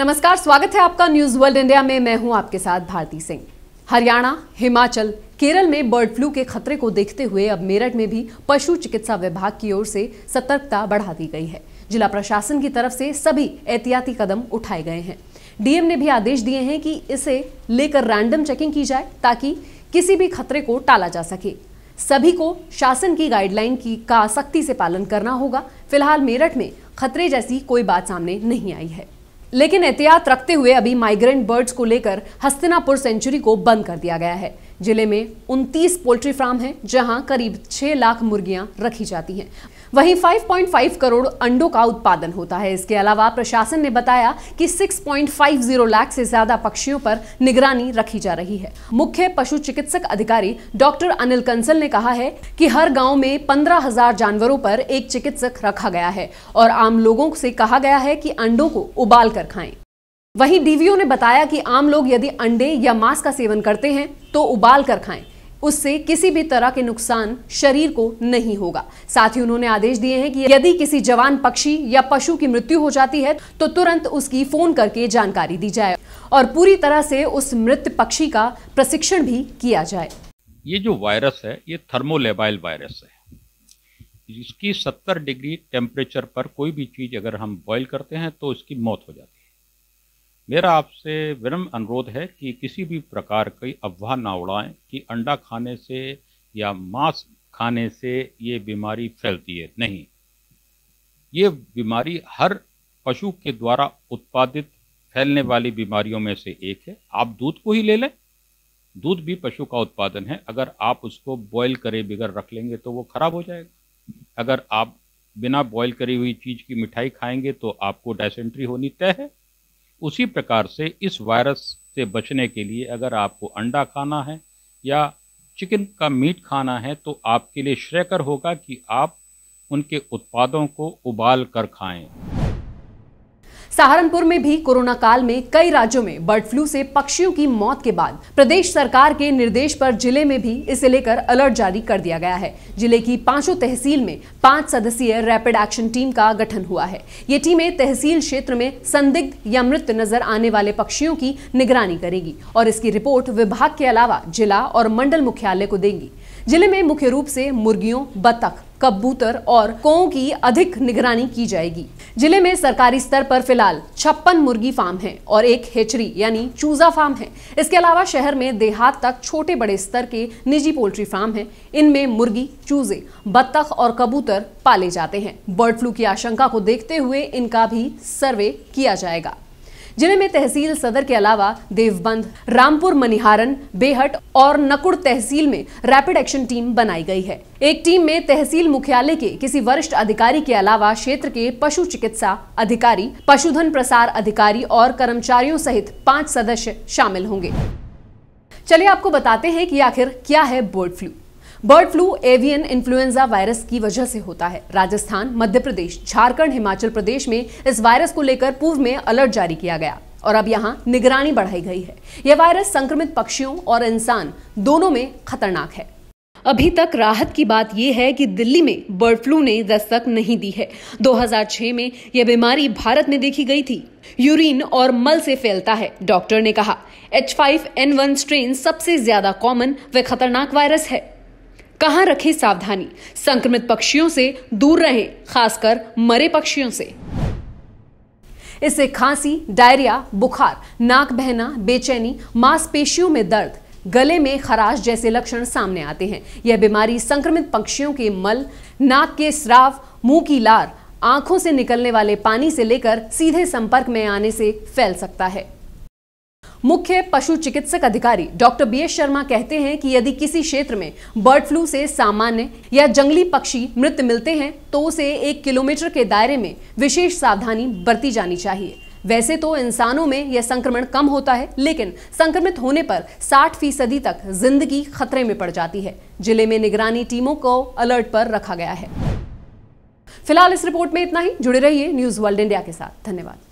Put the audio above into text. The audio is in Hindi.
नमस्कार स्वागत है आपका न्यूज वर्ल्ड इंडिया में मैं हूं आपके साथ भारती सिंह हरियाणा हिमाचल केरल में बर्ड फ्लू के खतरे को देखते हुए अब मेरठ में भी पशु चिकित्सा विभाग की ओर से सतर्कता बढ़ा दी गई है जिला प्रशासन की तरफ से सभी एहतियाती कदम उठाए गए हैं डीएम ने भी आदेश दिए हैं कि इसे लेकर रैंडम चेकिंग की जाए ताकि किसी भी खतरे को टाला जा सके सभी को शासन की गाइडलाइन की का सख्ती से पालन करना होगा फिलहाल मेरठ में खतरे जैसी कोई बात सामने नहीं आई है लेकिन एहतियात रखते हुए अभी माइग्रेंट बर्ड्स को लेकर हस्तिनापुर सेंचुरी को बंद कर दिया गया है जिले में 29 पोल्ट्री फार्म हैं जहां करीब 6 लाख मुर्गियां रखी जाती हैं वहीं 5.5 करोड़ अंडों का उत्पादन होता है इसके अलावा प्रशासन ने बताया कि 6.50 लाख से ज्यादा पक्षियों पर निगरानी रखी जा रही है मुख्य पशु चिकित्सक अधिकारी डॉक्टर अनिल कंसल ने कहा है कि हर गांव में पंद्रह हजार जानवरों पर एक चिकित्सक रखा गया है और आम लोगों से कहा गया है कि अंडों को उबाल कर खाएं वहीं डीवीओ ने बताया कि आम लोग यदि अंडे या मांस का सेवन करते हैं तो उबाल कर खाएं उससे किसी भी तरह के नुकसान शरीर को नहीं होगा साथ ही उन्होंने आदेश दिए हैं कि यदि किसी जवान पक्षी या पशु की मृत्यु हो जाती है तो तुरंत उसकी फोन करके जानकारी दी जाए और पूरी तरह से उस मृत पक्षी का प्रशिक्षण भी किया जाए ये जो वायरस है ये थर्मोलेबाइल वायरस है इसकी 70 डिग्री टेम्परेचर पर कोई भी चीज़ अगर हम बॉइल करते हैं तो इसकी मौत हो जाती है मेरा आपसे विनम्र अनुरोध है कि किसी भी प्रकार की अफवाह ना उड़ाएं कि अंडा खाने से या मांस खाने से ये बीमारी फैलती है नहीं ये बीमारी हर पशु के द्वारा उत्पादित फैलने वाली बीमारियों में से एक है आप दूध को ही ले लें दूध भी पशु का उत्पादन है अगर आप उसको बॉयल करे बगैर रख लेंगे तो वो खराब हो जाएगा अगर आप बिना बॉयल करी हुई चीज़ की मिठाई खाएंगे तो आपको डायसेंट्री होनी तय है उसी प्रकार से इस वायरस से बचने के लिए अगर आपको अंडा खाना है या चिकन का मीट खाना है तो आपके लिए श्रेयकर होगा कि आप उनके उत्पादों को उबाल कर खाएं सहारनपुर में भी कोरोना काल में कई राज्यों में बर्ड फ्लू से पक्षियों की मौत के बाद प्रदेश सरकार के निर्देश पर जिले में भी इसे लेकर अलर्ट जारी कर दिया गया है जिले की पांचों तहसील में पांच सदस्यीय रैपिड एक्शन टीम का गठन हुआ है ये टीमें तहसील क्षेत्र में संदिग्ध या मृत नजर आने वाले पक्षियों की निगरानी करेगी और इसकी रिपोर्ट विभाग के अलावा जिला और मंडल मुख्यालय को देंगी जिले में मुख्य रूप से मुर्गियों बतख कबूतर और कों की अधिक निगरानी की जाएगी जिले में सरकारी स्तर पर फिलहाल छप्पन मुर्गी फार्म हैं और एक हेचरी यानी चूजा फार्म है इसके अलावा शहर में देहात तक छोटे बड़े स्तर के निजी पोल्ट्री फार्म हैं इनमें मुर्गी चूजे बत्तख और कबूतर पाले जाते हैं बर्ड फ्लू की आशंका को देखते हुए इनका भी सर्वे किया जाएगा में तहसील सदर के अलावा देवबंद रामपुर मनिहारन बेहट और नकुड़ तहसील में रैपिड एक्शन टीम बनाई गई है एक टीम में तहसील मुख्यालय के किसी वरिष्ठ अधिकारी के अलावा क्षेत्र के पशु चिकित्सा अधिकारी पशुधन प्रसार अधिकारी और कर्मचारियों सहित पाँच सदस्य शामिल होंगे चलिए आपको बताते हैं कि आखिर क्या है bird flu bird flu avian influenza virus की वजह से होता है राजस्थान मध्य प्रदेश झारखंड हिमाचल प्रदेश में इस वायरस को लेकर पूर्व में अलर्ट जारी किया गया और अब यहाँ निगरानी बढ़ाई गई है यह वायरस संक्रमित पक्षियों और इंसान दोनों में खतरनाक है अभी तक राहत की बात यह है कि दिल्ली में बर्ड फ्लू ने दस्तक नहीं दी है 2006 में यह बीमारी भारत में देखी गई थी यूरिन और मल से फैलता है डॉक्टर ने कहा H5N1 स्ट्रेन सबसे ज्यादा कॉमन व खतरनाक वायरस है कहाँ रखें सावधानी संक्रमित पक्षियों से दूर रहें खासकर मरे पक्षियों से इससे खांसी डायरिया बुखार नाक बहना बेचैनी मांसपेशियों में दर्द गले में खराश जैसे लक्षण सामने आते हैं यह बीमारी संक्रमित पक्षियों के मल नाक के स्राव मुंह की लार आंखों से निकलने वाले पानी से लेकर सीधे संपर्क में आने से फैल सकता है मुख्य पशु चिकित्सक अधिकारी डॉक्टर बी एस शर्मा कहते हैं कि यदि किसी क्षेत्र में बर्ड फ्लू से सामान्य या जंगली पक्षी मृत मिलते हैं तो उसे एक किलोमीटर के दायरे में विशेष सावधानी बरती जानी चाहिए वैसे तो इंसानों में यह संक्रमण कम होता है लेकिन संक्रमित होने पर 60 फीसदी तक जिंदगी खतरे में पड़ जाती है जिले में निगरानी टीमों को अलर्ट पर रखा गया है फिलहाल इस रिपोर्ट में इतना ही जुड़े रहिए न्यूज वर्ल्ड इंडिया के साथ धन्यवाद